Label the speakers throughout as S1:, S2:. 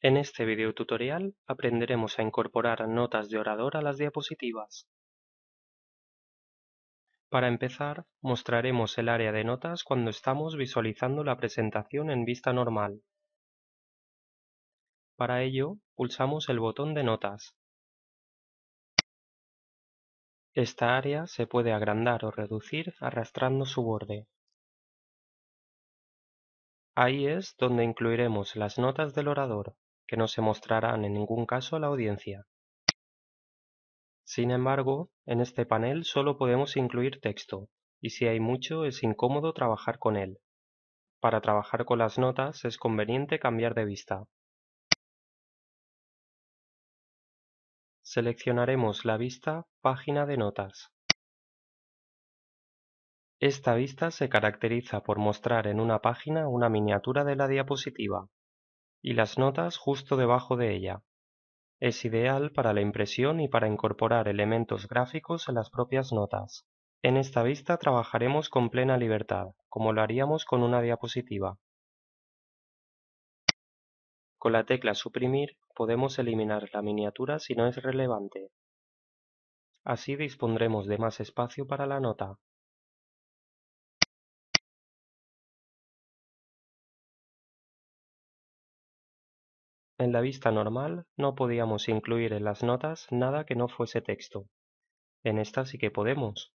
S1: En este video tutorial aprenderemos a incorporar notas de orador
S2: a las diapositivas. Para empezar, mostraremos el área de notas cuando estamos visualizando la presentación en vista normal. Para ello, pulsamos el botón de notas. Esta área se puede agrandar o reducir arrastrando su borde. Ahí es donde incluiremos las notas del orador que no se mostrarán en ningún caso a la audiencia. Sin embargo, en este panel solo podemos incluir texto, y si hay mucho es incómodo trabajar con él. Para trabajar con las notas es conveniente cambiar
S1: de vista. Seleccionaremos la vista Página de notas. Esta
S2: vista se caracteriza por mostrar en una página una miniatura de la diapositiva y las notas justo debajo de ella. Es ideal para la impresión y para incorporar elementos gráficos a las propias notas. En esta vista trabajaremos con plena libertad, como lo haríamos con una diapositiva. Con la tecla Suprimir podemos eliminar la miniatura si no es relevante.
S1: Así dispondremos de más espacio para la nota. En la vista normal no podíamos incluir en las notas nada que no fuese texto, en esta sí que podemos.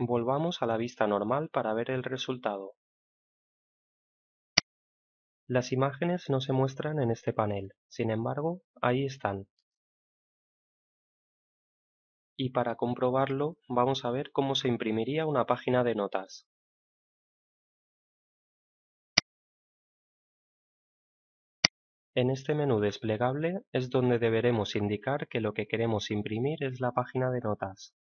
S1: Volvamos a la vista normal para ver el resultado. Las imágenes no se muestran en este panel, sin embargo, ahí están. Y para comprobarlo, vamos a ver cómo se imprimiría una página de notas. En este menú desplegable es donde deberemos indicar que lo que queremos imprimir es la página de notas.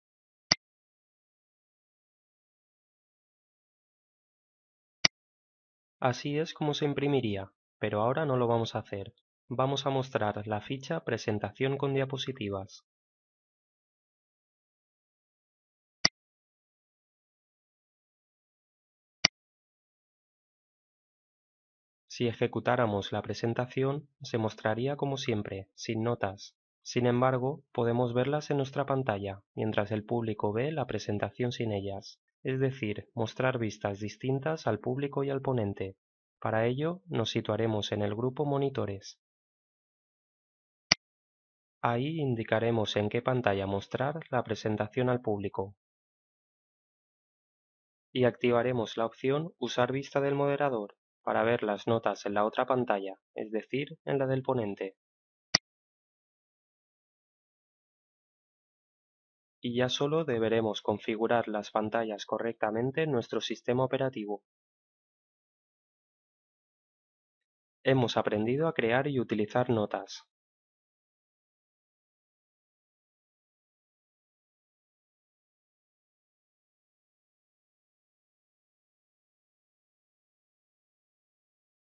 S1: Así es como se imprimiría, pero ahora no lo vamos a hacer, vamos a mostrar la ficha Presentación con diapositivas. Si ejecutáramos la presentación, se mostraría como
S2: siempre, sin notas. Sin embargo, podemos verlas en nuestra pantalla, mientras el público ve la presentación sin ellas es decir, mostrar vistas distintas al público y al ponente. Para ello, nos situaremos en el grupo Monitores. Ahí indicaremos en qué pantalla mostrar la presentación al público. Y activaremos la opción Usar vista del
S1: moderador para ver las notas en la otra pantalla, es decir, en la del ponente. y ya solo deberemos configurar las pantallas correctamente en nuestro sistema operativo. Hemos aprendido a crear y utilizar notas.